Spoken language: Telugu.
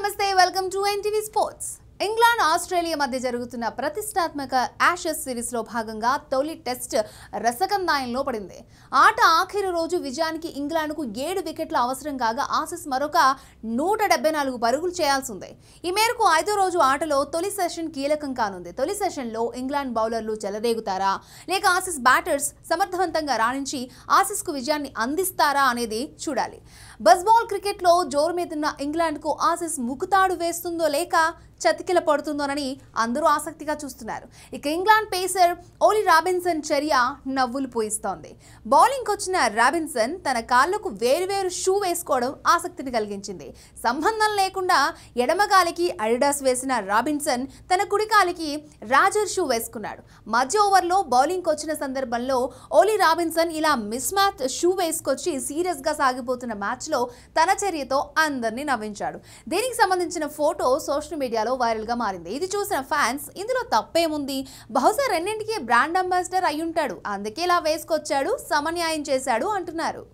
Namaste. Welcome to NTV Sports. England Australia మధ్య జరుగుతున్న ప్రతిష్టాత్మక యాషెస్ సిరీస్లో భాగంగా తొలి టెస్ట్ రసకందాయంలో పడింది ఆట ఆఖరి రోజు విజయానికి ఇంగ్లాండ్కు ఏడు వికెట్ల అవసరం కాగా ఆసిస్ మరొక నూట పరుగులు నాలుగు పరుగులు ఈ మేరకు ఐదో రోజు ఆటలో తొలి సెషన్ కీలకం కానుంది తొలి సెషన్లో ఇంగ్లాండ్ బౌలర్లు చెలదేగుతారా లేక ఆసిస్ బ్యాటర్స్ సమర్థవంతంగా రాణించి ఆసిస్కు విజయాన్ని అందిస్తారా అనేది చూడాలి బస్బాల్ క్రికెట్లో జోరు మీదున్న ఇంగ్లాండ్కు ఆసిస్ ముకుతాడు వేస్తుందో లేక చతికి ఎక్కిల పడుతుందోనని అందరూ ఆసక్తిగా చూస్తున్నారు ఇక ఇంగ్లాండ్ పేసర్ ఓలీ రాబిన్సన్ చర్య నవ్వులు పోయిస్తోంది బౌలింగ్ వచ్చిన రాబిన్సన్ తన కాళ్లకు వేరువేరు షూ వేసుకోవడం ఆసక్తిని కలిగించింది సంబంధం లేకుండా ఎడమగాలికి అడిడాస్ వేసిన రాబిన్సన్ తన కుడికాలికి రాజర్ షూ వేసుకున్నాడు మధ్య ఓవర్లో బౌలింగ్ వచ్చిన సందర్భంలో ఓలీ రాబిన్సన్ ఇలా మిస్ మ్యాచ్ షూ వేసుకొచ్చి సీరియస్గా సాగిపోతున్న మ్యాచ్లో తన చర్యతో అందరినీ నవ్వించాడు దీనికి సంబంధించిన ఫోటో సోషల్ మీడియాలో వైరల్ గా మారింది ఇది చూసిన ఫ్యాన్స్ ఇందులో తప్పేముంది బహుశా రెండింటికి బ్రాండ్ అంబాసిడర్ అయ్యుంటాడు అందుకే ఇలా వేసుకొచ్చాడు సమన్యాయం చేశాడు అంటున్నారు